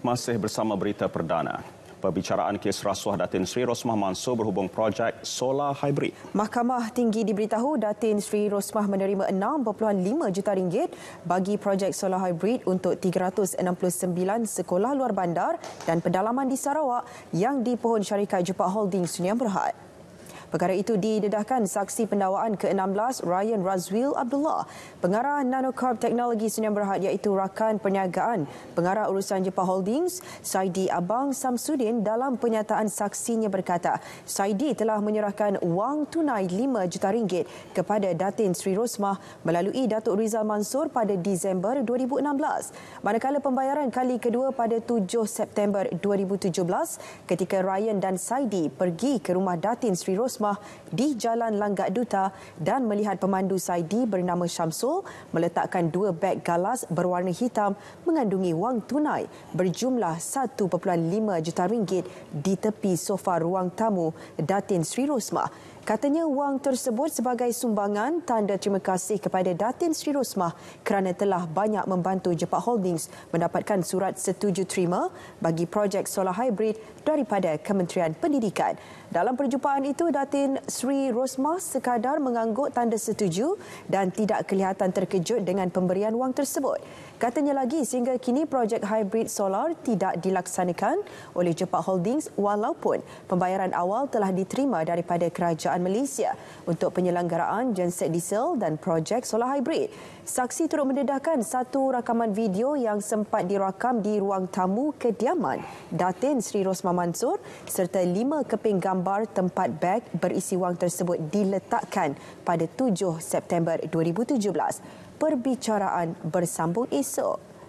Masih bersama berita perdana. Perbicaraan kes rasuah Datin Sri Rosmah Mansur berhubung projek solar hybrid. Mahkamah Tinggi diberitahu Datin Sri Rosmah menerima 6.5 juta ringgit bagi projek solar hybrid untuk 369 sekolah luar bandar dan pedalaman di Sarawak yang dipohon syarikat Jepak Holdings Sunyam Berhad. Perkara itu didedahkan saksi pendawaan ke-16 Ryan Razwil Abdullah, pengarah Nanocorp Teknologi Sdn Bhd iaitu rakan perniagaan pengarah urusan Jepang Holdings Saidi Abang Samsudin dalam penyataan saksinya berkata, Saidi telah menyerahkan wang tunai 5 juta ringgit kepada Datin Sri Rosmah melalui Datuk Rizal Mansur pada Disember 2016. Manakala pembayaran kali kedua pada 7 September 2017 ketika Ryan dan Saidi pergi ke rumah Datin Sri Rosmah Usmah di Jalan Langgat Duta dan melihat pemandu Saidi bernama Syamsul meletakkan dua beg galas berwarna hitam mengandungi wang tunai berjumlah 1.5 juta ringgit di tepi sofa ruang tamu Datin Sri Rosmah. Katanya wang tersebut sebagai sumbangan tanda terima kasih kepada Datin Sri Rosmah kerana telah banyak membantu Jepak Holdings mendapatkan surat setuju terima bagi projek solar hybrid daripada Kementerian Pendidikan. Dalam perjumpaan itu, Datin Datin Sri Rosmah sekadar mengangguk tanda setuju dan tidak kelihatan terkejut dengan pemberian wang tersebut. Katanya lagi sehingga kini projek hybrid solar tidak dilaksanakan oleh Jepak Holdings walaupun pembayaran awal telah diterima daripada kerajaan Malaysia untuk penyelenggaraan genset diesel dan projek solar hybrid. Saksi turut mendedahkan satu rakaman video yang sempat dirakam di ruang tamu kediaman Datin Sri Rosmah Mansur serta lima keping gambar tempat beg berisi wang tersebut diletakkan pada 7 September 2017. Perbicaraan bersambung esok.